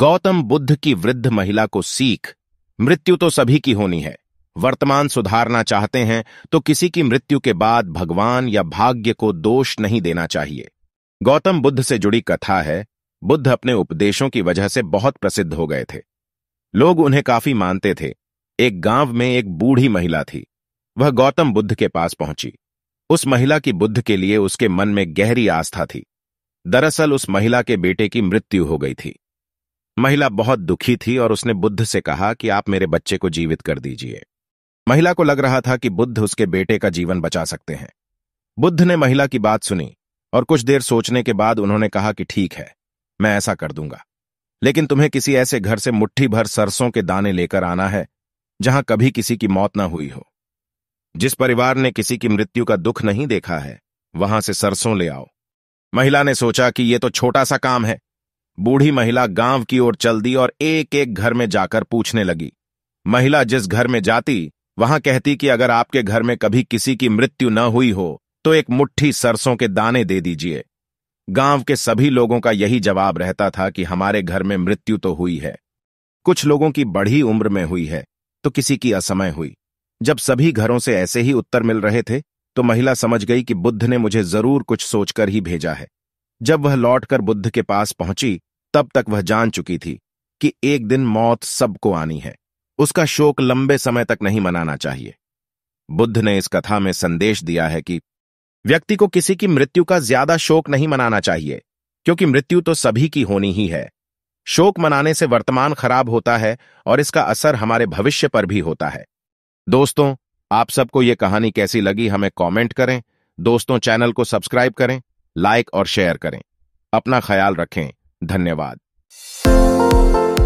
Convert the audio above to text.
गौतम बुद्ध की वृद्ध महिला को सीख मृत्यु तो सभी की होनी है वर्तमान सुधारना चाहते हैं तो किसी की मृत्यु के बाद भगवान या भाग्य को दोष नहीं देना चाहिए गौतम बुद्ध से जुड़ी कथा है बुद्ध अपने उपदेशों की वजह से बहुत प्रसिद्ध हो गए थे लोग उन्हें काफी मानते थे एक गांव में एक बूढ़ी महिला थी वह गौतम बुद्ध के पास पहुंची उस महिला की बुद्ध के लिए उसके मन में गहरी आस्था थी दरअसल उस महिला के बेटे की मृत्यु हो गई थी महिला बहुत दुखी थी और उसने बुद्ध से कहा कि आप मेरे बच्चे को जीवित कर दीजिए महिला को लग रहा था कि बुद्ध उसके बेटे का जीवन बचा सकते हैं बुद्ध ने महिला की बात सुनी और कुछ देर सोचने के बाद उन्होंने कहा कि ठीक है मैं ऐसा कर दूंगा लेकिन तुम्हें किसी ऐसे घर से मुट्ठी भर सरसों के दाने लेकर आना है जहां कभी किसी की मौत ना हुई हो जिस परिवार ने किसी की मृत्यु का दुख नहीं देखा है वहां से सरसों ले आओ महिला ने सोचा कि यह तो छोटा सा काम है बूढ़ी महिला गांव की ओर चल दी और एक एक घर में जाकर पूछने लगी महिला जिस घर में जाती वहां कहती कि अगर आपके घर में कभी किसी की मृत्यु न हुई हो तो एक मुट्ठी सरसों के दाने दे दीजिए गांव के सभी लोगों का यही जवाब रहता था कि हमारे घर में मृत्यु तो हुई है कुछ लोगों की बढ़ी उम्र में हुई है तो किसी की असमय हुई जब सभी घरों से ऐसे ही उत्तर मिल रहे थे तो महिला समझ गई कि बुद्ध ने मुझे जरूर कुछ सोचकर ही भेजा है जब वह लौटकर बुद्ध के पास पहुंची तब तक वह जान चुकी थी कि एक दिन मौत सबको आनी है उसका शोक लंबे समय तक नहीं मनाना चाहिए बुद्ध ने इस कथा में संदेश दिया है कि व्यक्ति को किसी की मृत्यु का ज्यादा शोक नहीं मनाना चाहिए क्योंकि मृत्यु तो सभी की होनी ही है शोक मनाने से वर्तमान खराब होता है और इसका असर हमारे भविष्य पर भी होता है दोस्तों आप सबको ये कहानी कैसी लगी हमें कमेंट करें दोस्तों चैनल को सब्सक्राइब करें लाइक और शेयर करें अपना ख्याल रखें धन्यवाद